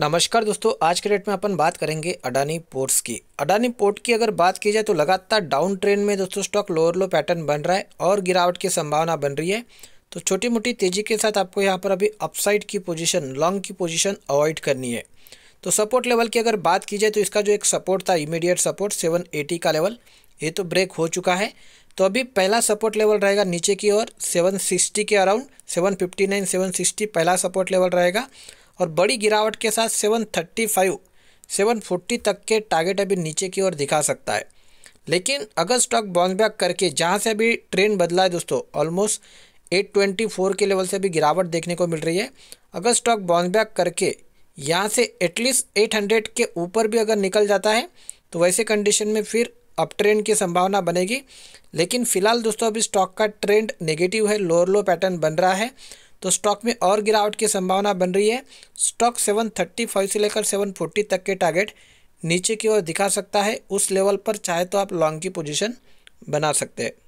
नमस्कार दोस्तों आज के डेट में अपन बात करेंगे अडानी पोर्ट्स की अडानी पोर्ट की अगर बात की जाए तो लगातार डाउन ट्रेंड में दोस्तों स्टॉक लोअर लो पैटर्न बन रहा है और गिरावट की संभावना बन रही है तो छोटी मोटी तेजी के साथ आपको यहाँ पर अभी अपसाइड की पोजीशन लॉन्ग की पोजीशन अवॉइड करनी है तो सपोर्ट लेवल की अगर बात की जाए तो इसका जो एक सपोर्ट था इमीडिएट सपोर्ट सेवन एटी का लेवल ये तो ब्रेक हो चुका है तो अभी पहला सपोर्ट लेवल रहेगा नीचे की ओर सेवन के अराउंड सेवन फिफ्टी पहला सपोर्ट लेवल रहेगा और बड़ी गिरावट के साथ 735, 740 तक के टारगेट अभी नीचे की ओर दिखा सकता है लेकिन अगर स्टॉक बाउंस बैक करके जहाँ से अभी ट्रेंड बदला है दोस्तों ऑलमोस्ट 824 के लेवल से भी गिरावट देखने को मिल रही है अगर स्टॉक बाउंस बैक करके यहाँ से एटलीस्ट 800 के ऊपर भी अगर निकल जाता है तो वैसे कंडीशन में फिर अप ट्रेंड की संभावना बनेगी लेकिन फिलहाल दोस्तों अभी स्टॉक का ट्रेंड नेगेटिव है लोअर लो पैटर्न बन रहा है तो स्टॉक में और गिरावट की संभावना बन रही है स्टॉक सेवन थर्टी फाइव से लेकर सेवन फोर्टी तक के टारगेट नीचे की ओर दिखा सकता है उस लेवल पर चाहे तो आप लॉन्ग की पोजीशन बना सकते हैं